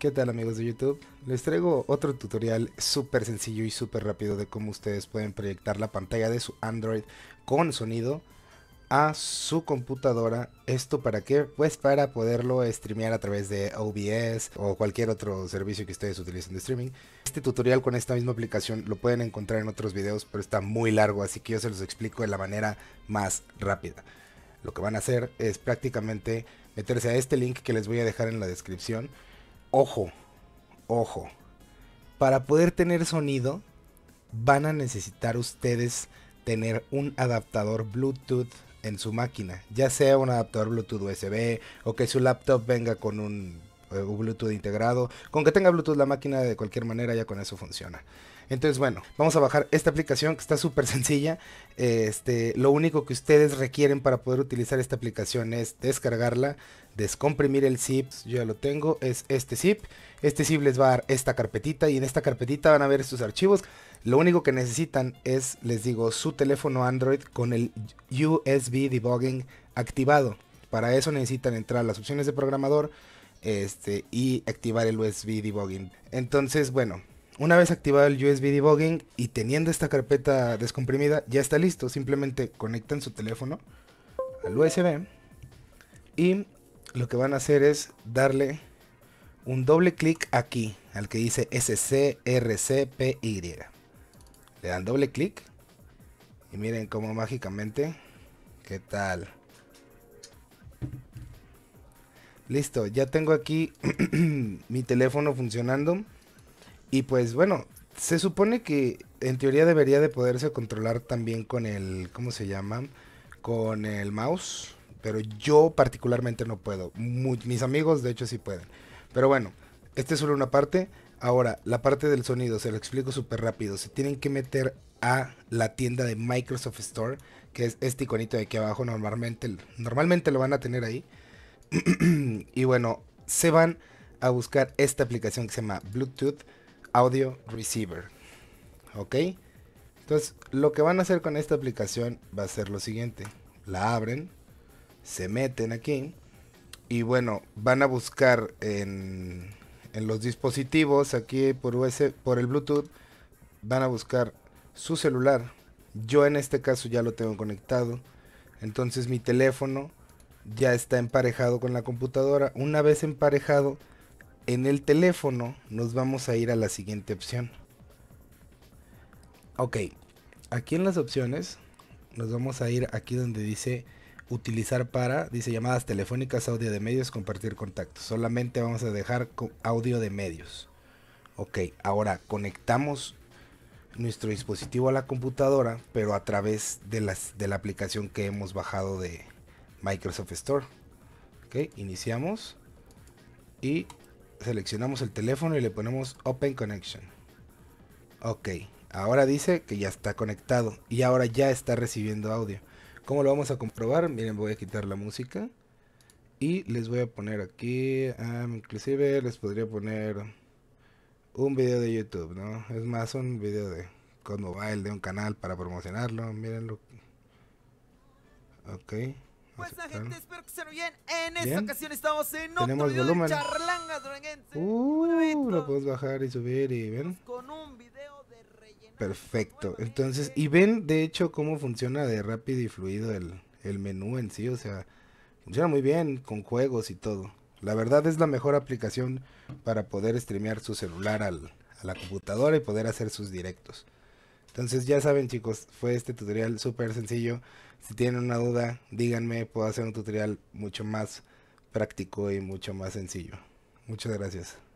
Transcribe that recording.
¿Qué tal amigos de YouTube? Les traigo otro tutorial súper sencillo y súper rápido de cómo ustedes pueden proyectar la pantalla de su Android con sonido a su computadora. ¿Esto para qué? Pues para poderlo streamear a través de OBS o cualquier otro servicio que ustedes utilicen de streaming. Este tutorial con esta misma aplicación lo pueden encontrar en otros videos, pero está muy largo, así que yo se los explico de la manera más rápida. Lo que van a hacer es prácticamente meterse a este link que les voy a dejar en la descripción ojo, ojo, para poder tener sonido van a necesitar ustedes tener un adaptador Bluetooth en su máquina, ya sea un adaptador Bluetooth USB o que su laptop venga con un eh, Bluetooth integrado. Con que tenga Bluetooth la máquina de cualquier manera ya con eso funciona. Entonces, bueno, vamos a bajar esta aplicación que está súper sencilla. Este, lo único que ustedes requieren para poder utilizar esta aplicación es descargarla, descomprimir el zip, yo ya lo tengo, es este zip. Este zip les va a dar esta carpetita y en esta carpetita van a ver sus archivos. Lo único que necesitan es, les digo, su teléfono Android con el USB debugging activado. Para eso necesitan entrar a las opciones de programador, este, y activar el USB debugging. Entonces, bueno, una vez activado el USB debugging y teniendo esta carpeta descomprimida, ya está listo. Simplemente conectan su teléfono al USB y lo que van a hacer es darle un doble clic aquí, al que dice SCRCPY. Le dan doble clic y miren cómo mágicamente, ¿qué tal? Listo, ya tengo aquí mi teléfono funcionando. Y pues bueno, se supone que en teoría debería de poderse controlar también con el, ¿cómo se llama? Con el mouse. Pero yo particularmente no puedo. mis amigos de hecho sí pueden. Pero bueno, esta es solo una parte. Ahora, la parte del sonido, se lo explico súper rápido. Se tienen que meter a la tienda de Microsoft Store, que es este iconito de aquí abajo. Normalmente, normalmente lo van a tener ahí. y bueno, se van a buscar esta aplicación que se llama Bluetooth Audio Receiver. ¿Ok? Entonces, lo que van a hacer con esta aplicación va a ser lo siguiente. La abren, se meten aquí y bueno, van a buscar en, en los dispositivos aquí por, USB, por el Bluetooth, van a buscar su celular. Yo en este caso ya lo tengo conectado. Entonces mi teléfono ya está emparejado con la computadora. Una vez emparejado en el teléfono, nos vamos a ir a la siguiente opción. Ok, aquí en las opciones nos vamos a ir aquí donde dice utilizar para, dice llamadas telefónicas, audio de medios, compartir contactos. Solamente vamos a dejar audio de medios. Ok, ahora conectamos nuestro dispositivo a la computadora, pero a través de, las, de la aplicación que hemos bajado de, Microsoft Store. Ok, iniciamos y seleccionamos el teléfono y le ponemos Open Connection. Ok, ahora dice que ya está conectado y ahora ya está recibiendo audio. ¿Cómo lo vamos a comprobar? Miren, voy a quitar la música y les voy a poner aquí, ah, inclusive les podría poner un video de YouTube, ¿no? Es más, un video de Cosmobile, de un canal para promocionarlo, mirenlo Ok. Pues la gente, espero que bien. En esta ocasión estamos en Tenemos volumen. Uh, lo podemos bajar y subir y ven. Con un video de rellenar. Perfecto. Entonces, eh, y ven de hecho cómo funciona de rápido y fluido el, el menú en sí. O sea, funciona muy bien con juegos y todo. La verdad es la mejor aplicación para poder streamear su celular al, a la computadora y poder hacer sus directos. Entonces ya saben chicos, fue este tutorial súper sencillo. Si tienen una duda, díganme, puedo hacer un tutorial mucho más práctico y mucho más sencillo. Muchas gracias.